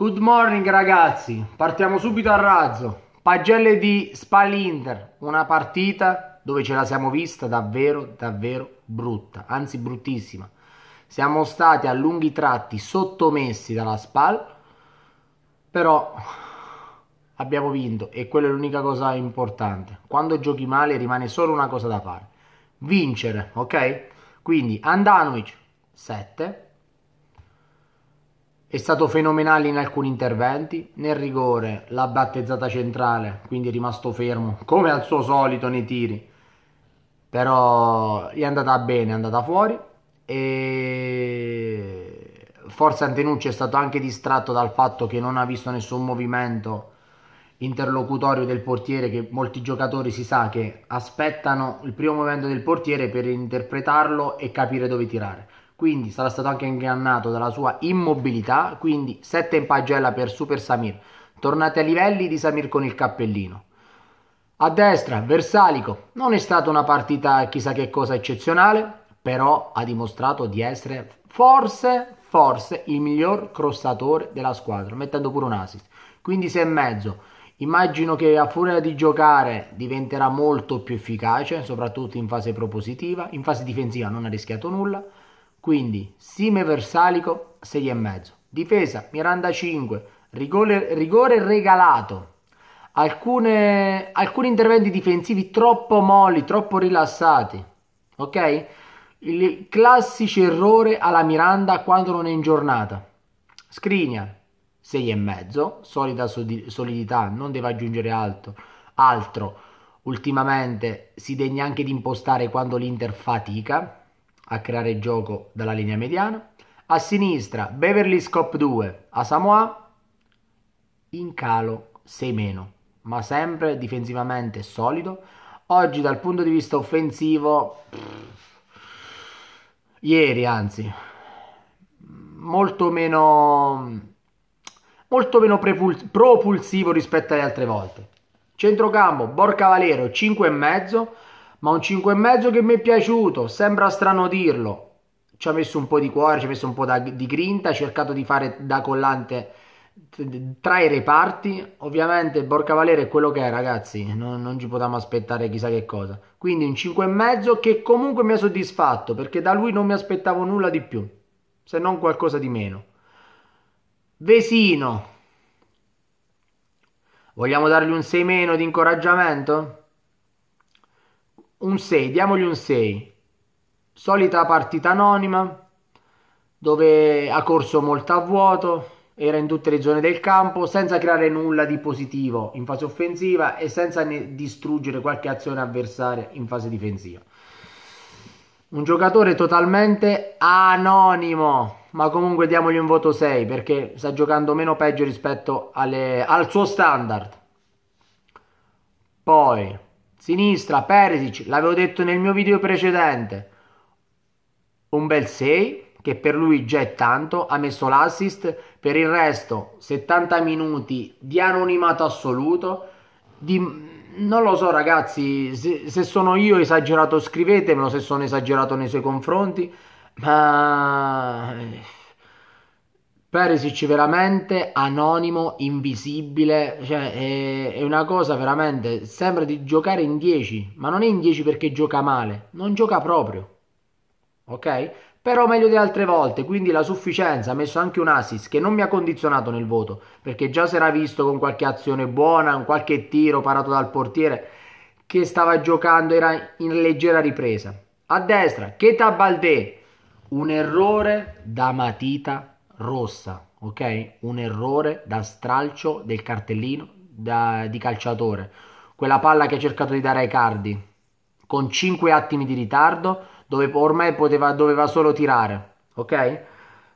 Good morning ragazzi, partiamo subito a razzo. Pagelle di Spal-Inter, una partita dove ce la siamo vista davvero, davvero brutta, anzi bruttissima. Siamo stati a lunghi tratti sottomessi dalla Spal, però abbiamo vinto e quella è l'unica cosa importante. Quando giochi male rimane solo una cosa da fare, vincere, ok? Quindi Andanovic 7, è stato fenomenale in alcuni interventi, nel rigore l'ha battezzata centrale, quindi è rimasto fermo, come al suo solito nei tiri. Però gli è andata bene, è andata fuori e forse Antenucci è stato anche distratto dal fatto che non ha visto nessun movimento interlocutorio del portiere che molti giocatori si sa che aspettano il primo movimento del portiere per interpretarlo e capire dove tirare quindi sarà stato anche ingannato dalla sua immobilità, quindi 7 in pagella per Super Samir, tornate ai livelli di Samir con il cappellino. A destra, Versalico, non è stata una partita chissà che cosa eccezionale, però ha dimostrato di essere forse, forse il miglior crossatore della squadra, mettendo pure un assist. Quindi 6 e mezzo. Immagino che a furia di giocare diventerà molto più efficace, soprattutto in fase propositiva, in fase difensiva non ha rischiato nulla. Quindi Sime Versalico 6,5. Difesa Miranda 5. Rigore, rigore regalato. Alcune, alcuni interventi difensivi troppo molli, troppo rilassati. Ok? Il classico errore alla Miranda quando non è in giornata. Scrigna 6,5. Solida solidità, non deve aggiungere altro. altro. Ultimamente si degna anche di impostare quando l'Inter fatica a creare gioco dalla linea mediana. A sinistra Beverly Scop 2 a Samoa, in calo 6 meno, ma sempre difensivamente solido. Oggi dal punto di vista offensivo, pff, ieri anzi, molto meno, molto meno propulsivo rispetto alle altre volte. Centrocampo, Borca Valero 5 e mezzo ma un 5,5 che mi è piaciuto, sembra strano dirlo. Ci ha messo un po' di cuore, ci ha messo un po' da, di grinta, ha cercato di fare da collante tra i reparti. Ovviamente Borca Valera è quello che è, ragazzi, non, non ci potevamo aspettare chissà che cosa. Quindi un 5,5 che comunque mi ha soddisfatto, perché da lui non mi aspettavo nulla di più, se non qualcosa di meno. Vesino, vogliamo dargli un 6 meno di incoraggiamento? un 6, diamogli un 6. Solita partita anonima, dove ha corso molto a vuoto, era in tutte le zone del campo, senza creare nulla di positivo in fase offensiva e senza distruggere qualche azione avversaria in fase difensiva. Un giocatore totalmente anonimo, ma comunque diamogli un voto 6 perché sta giocando meno peggio rispetto alle, al suo standard. Poi Sinistra, Perisic, l'avevo detto nel mio video precedente. Un bel 6 che per lui già è tanto, ha messo l'assist, per il resto 70 minuti di anonimato assoluto, di... non lo so ragazzi, se, se, sono io esagerato scrivetemelo, se sono esagerato nei suoi confronti, ma eh, Perisic veramente anonimo, invisibile, cioè è, è, una cosa veramente, sembra di giocare in 10, ma non è in 10 perché gioca male, non gioca proprio, ok? Però meglio di altre volte, quindi la sufficienza, ha messo anche un assist che non mi ha condizionato nel voto, perché già si era visto con qualche azione buona, un qualche tiro parato dal portiere, che stava giocando, era in leggera ripresa. A destra, Cheta Baldé, un errore da matita rossa, ok? Un errore da stralcio del cartellino da, di calciatore. Quella palla che ha cercato di dare ai cardi con 5 attimi di ritardo dove ormai poteva, doveva solo tirare, ok?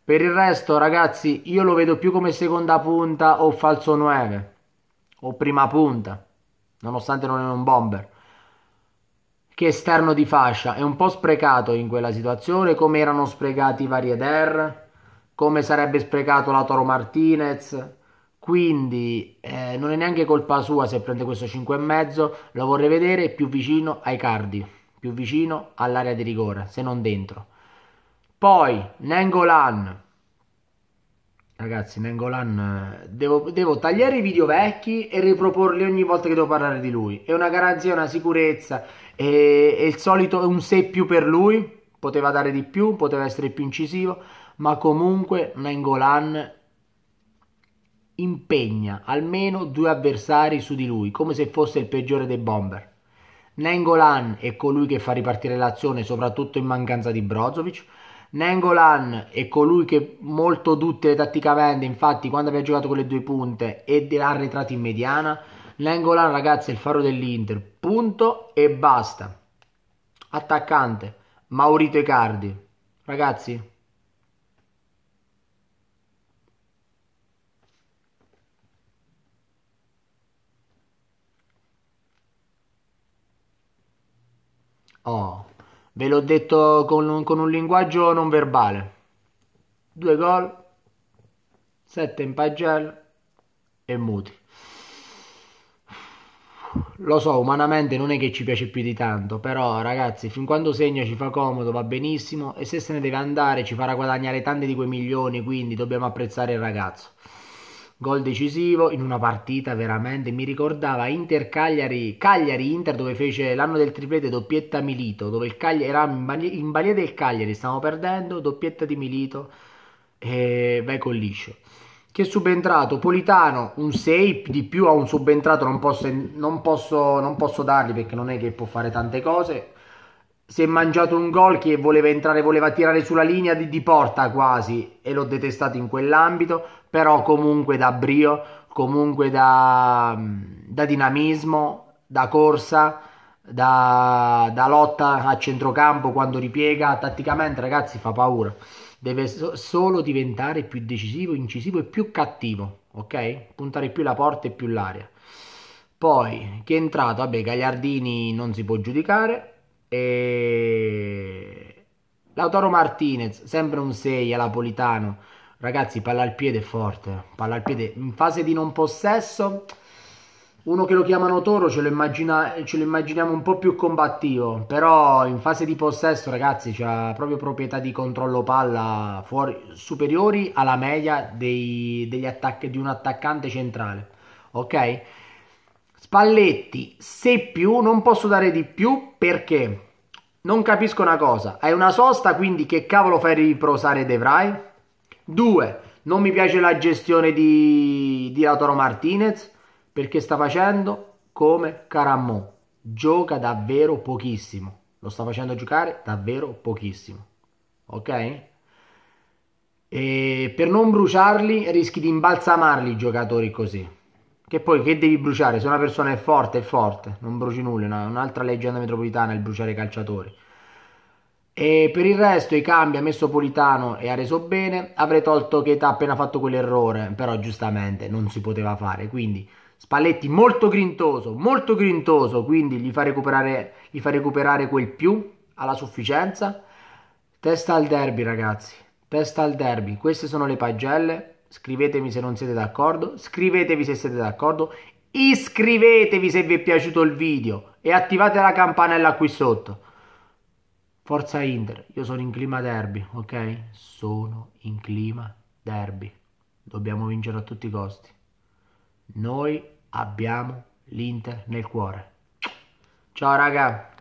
Per il resto, ragazzi, io lo vedo più come seconda punta o falso 9 o prima punta, nonostante non è un bomber che esterno di fascia è un po' sprecato in quella situazione come erano sprecati i vari Eder come sarebbe sprecato la Toro Martinez. Quindi eh, non è neanche colpa sua se prende questo 5,5. Lo vorrei vedere più vicino ai cardi, più vicino all'area di rigore, se non dentro. Poi Nengolan. Ragazzi, Nengolan, eh, devo, devo tagliare i video vecchi e riproporli ogni volta che devo parlare di lui. È una garanzia, una sicurezza, è, il solito un 6 più per lui. Poteva dare di più, poteva essere più incisivo ma comunque Nengolan impegna almeno due avversari su di lui, come se fosse il peggiore dei bomber. Nengolan è colui che fa ripartire l'azione, soprattutto in mancanza di Brozovic. Nengolan è colui che molto duttile tatticamente, infatti quando abbiamo giocato con le due punte è arretrato in mediana. Nengolan ragazzi è il faro dell'Inter, punto e basta. Attaccante, Maurito Icardi. Ragazzi, Oh, ve l'ho detto con, con un linguaggio non verbale. Due gol, sette in pagello e muti. Lo so, umanamente non è che ci piace più di tanto, però ragazzi, fin quando segna ci fa comodo, va benissimo e se se ne deve andare ci farà guadagnare tanti di quei milioni, quindi dobbiamo apprezzare il ragazzo gol decisivo in una partita veramente mi ricordava Inter Cagliari, Cagliari Inter dove fece l'anno del triplete doppietta Milito, dove il Cagliari era in balia del Cagliari, stavamo perdendo, doppietta di Milito e vai con liscio. Che subentrato? Politano, un 6 di più a un subentrato non posso, non, posso, non posso dargli perché non è che può fare tante cose, si è mangiato un gol che voleva entrare, voleva tirare sulla linea di, di porta quasi e l'ho detestato in quell'ambito, però comunque da brio, comunque da, da dinamismo, da corsa, da, da, lotta a centrocampo quando ripiega, tatticamente ragazzi fa paura, deve so, solo diventare più decisivo, incisivo e più cattivo, ok? Puntare più la porta e più l'aria. Poi chi è entrato, vabbè Gagliardini non si può giudicare, e... Lautaro Martinez, sempre un 6 a Napolitano. Ragazzi, palla al piede forte, palla al piede in fase di non possesso. Uno che lo chiamano Toro ce lo, immagina... ce lo immaginiamo un po' più combattivo, però in fase di possesso, ragazzi, ha proprio proprietà di controllo palla fuori... superiori alla media dei... degli attacchi di un attaccante centrale. Ok? Spalletti, se più non posso dare di più perché non capisco una cosa. Hai una sosta, quindi che cavolo fai riprosare Devrai? Due, Non mi piace la gestione di, di Lautaro Martinez perché sta facendo come Caramò. Gioca davvero pochissimo. Lo sta facendo giocare davvero pochissimo. Ok? E per non bruciarli rischi di imbalsamarli i giocatori così. Che poi che devi bruciare? Se una persona è forte, è forte, non bruci nulla, no? un'altra leggenda metropolitana il bruciare i calciatori. E per il resto i cambi ha messo Politano e ha reso bene, avrei tolto Cheta appena fatto quell'errore, però giustamente non si poteva fare, quindi Spalletti molto grintoso, molto grintoso, quindi gli fa recuperare, gli fa recuperare quel più alla sufficienza. Testa al derby ragazzi, testa al derby, queste sono le pagelle, scrivetemi se non siete d'accordo, scrivetevi se siete d'accordo, iscrivetevi se vi è piaciuto il video e attivate la campanella qui sotto. Forza Inter, io sono in clima derby, ok? Sono in clima derby. Dobbiamo vincere a tutti i costi. Noi abbiamo l'Inter nel cuore. Ciao raga!